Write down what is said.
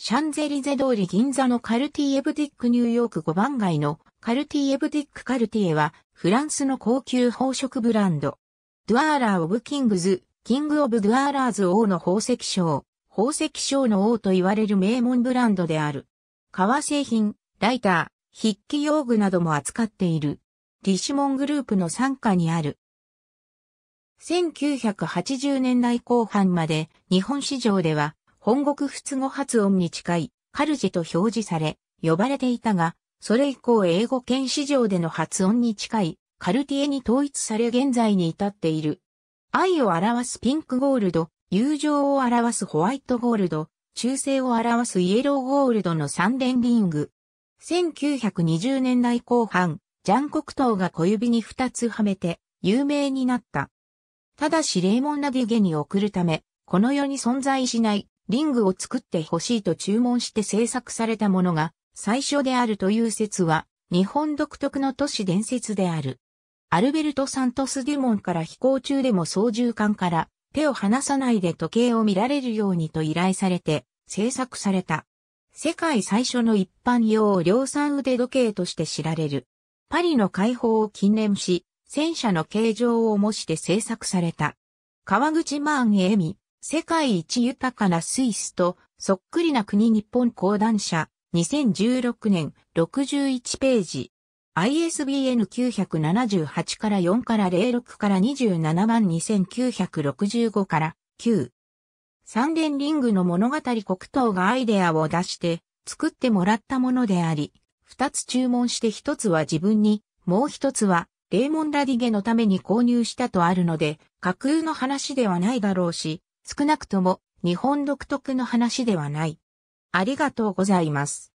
シャンゼリゼ通り銀座のカルティエブティックニューヨーク5番街のカルティエブティックカルティエはフランスの高級宝飾ブランド。ドゥアーラー・オブ・キングズ、キング・オブ・ドゥアーラーズ王の宝石賞、宝石賞の王と言われる名門ブランドである。革製品、ライター、筆記用具なども扱っている。リシモングループの傘下にある。1980年代後半まで日本市場では本国仏語発音に近い、カルジと表示され、呼ばれていたが、それ以降英語圏市場での発音に近い、カルティエに統一され現在に至っている。愛を表すピンクゴールド、友情を表すホワイトゴールド、忠誠を表すイエローゴールドの三連リング。1920年代後半、ジャント糖が小指に二つはめて有名になった。ただしレーモンナディゲに送るため、この世に存在しないリングを作ってほしいと注文して制作されたものが最初であるという説は日本独特の都市伝説である。アルベルト・サントス・デュモンから飛行中でも操縦艦から手を離さないで時計を見られるようにと依頼されて制作された。世界最初の一般用量産腕時計として知られる。パリの解放を記念し、戦車の形状を模して制作された。川口マン・エミ。世界一豊かなスイスと、そっくりな国日本講談社、2016年61ページ。ISBN 978から4から06から27万2965から9。三連リングの物語黒糖がアイデアを出して作ってもらったものであり、二つ注文して一つは自分に、もう一つはレーモンラディゲのために購入したとあるので、架空の話ではないだろうし、少なくとも日本独特の話ではない。ありがとうございます。